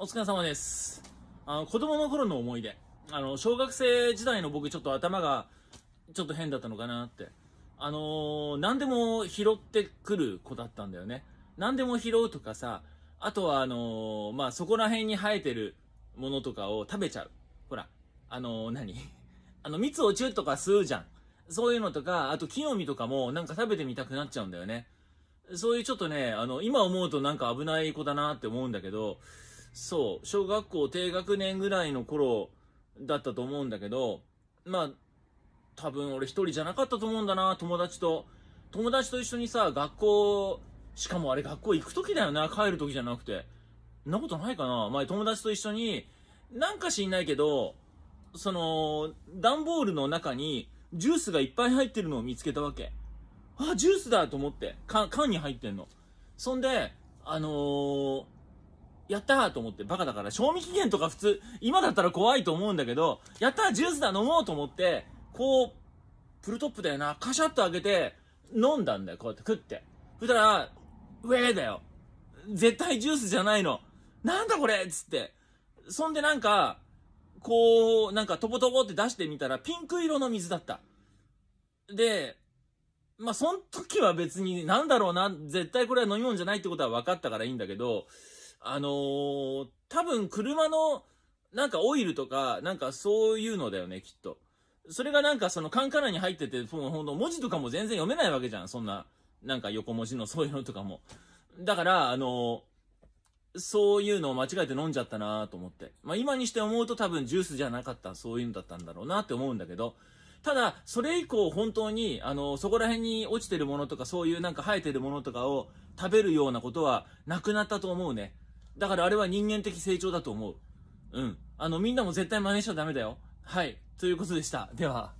お疲れ様です。あの、子供の頃の思い出。あの、小学生時代の僕ちょっと頭がちょっと変だったのかなって。あのー、何でも拾ってくる子だったんだよね。何でも拾うとかさ、あとはあのー、まあ、そこら辺に生えてるものとかを食べちゃう。ほら、あのー、何 あの、蜜をチュッとか吸うじゃん。そういうのとか、あと木の実とかもなんか食べてみたくなっちゃうんだよね。そういうちょっとね、あの、今思うとなんか危ない子だなって思うんだけど、そう、小学校低学年ぐらいの頃だったと思うんだけど、まあ、多分俺一人じゃなかったと思うんだな、友達と。友達と一緒にさ、学校、しかもあれ学校行く時だよな、帰る時じゃなくて。んなことないかな前友達と一緒に、なんか知んないけど、その、段ボールの中に、ジュースがいっぱい入ってるのを見つけたわけ。あ、ジュースだと思って。缶に入ってんの。そんで、あのー、やったーと思って、バカだから、賞味期限とか普通、今だったら怖いと思うんだけど、やったージュースだ、飲もうと思って、こう、プルトップだよな、カシャッと開けて、飲んだんだよ、こうやって食って。そしたら、ウェーだよ。絶対ジュースじゃないの。なんだこれっつって。そんでなんか、こう、なんかトボトボって出してみたら、ピンク色の水だった。で、まあ、そん時は別に、なんだろうな、絶対これは飲み物じゃないってことは分かったからいいんだけど、あのー、多分車の、なんかオイルとか、なんかそういうのだよね、きっと。それがなんかそのカンカラに入ってて、ほんと文字とかも全然読めないわけじゃん、そんな、なんか横文字のそういうのとかも。だから、あのー、そういうのを間違えて飲んじゃったなと思って。まあ今にして思うと多分ジュースじゃなかった、そういうのだったんだろうなって思うんだけど、ただ、それ以降本当に、あの、そこら辺に落ちてるものとか、そういうなんか生えてるものとかを食べるようなことはなくなったと思うね。だからあれは人間的成長だと思う。うん。あの、みんなも絶対真似しちゃダメだよ。はい。ということでした。では。